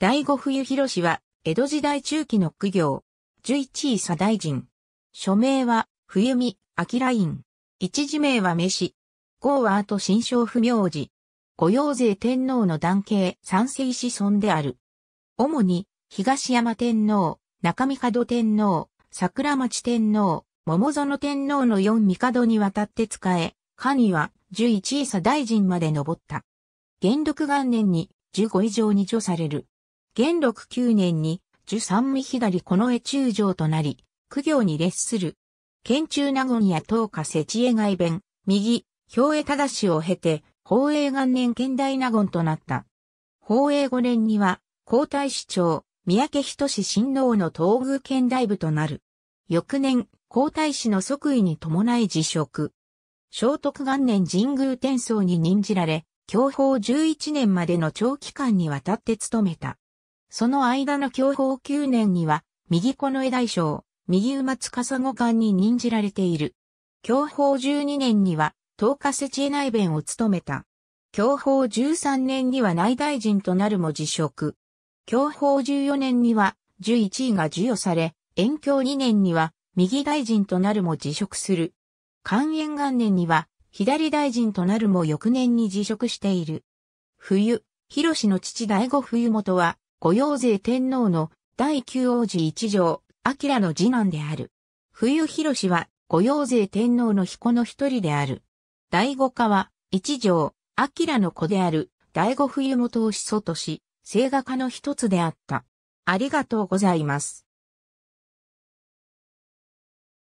第五冬広氏は、江戸時代中期の苦行。十一位左大臣。署名は、冬見、明院。一字名は飯。号は後新章不明寺。御用税天皇の男系三世子孫である。主に、東山天皇、中見門天皇、桜町天皇、桃園天皇の四帝にわたって使え、神は十一位左大臣まで上った。元禄元年に十五以上に除される。元禄9年に、樹三味左近絵中将となり、苦行に列する。県中名言や東下世知恵外弁、右、兵衛正しを経て、宝永元年県大納言となった。宝永5年には、皇太子長、三宅仁親王の東宮県大部となる。翌年、皇太子の即位に伴い辞職。聖徳元年神宮天宗に任じられ、享保11年までの長期間にわたって務めた。その間の享保9年には、右近衛大将、右馬司五官に任じられている。享保12年には、東下世知恵内弁を務めた。享保13年には内大臣となるも辞職。享保14年には、11位が授与され、延享2年には、右大臣となるも辞職する。肝炎元年には、左大臣となるも翌年に辞職している。冬、広氏の父大五冬元は、御用税天皇の第九王子一条、明の次男である。冬広氏は御用税天皇の彦の一人である。第五家は一条、明の子である第五冬元を始祖とし、聖画家の一つであった。ありがとうございます。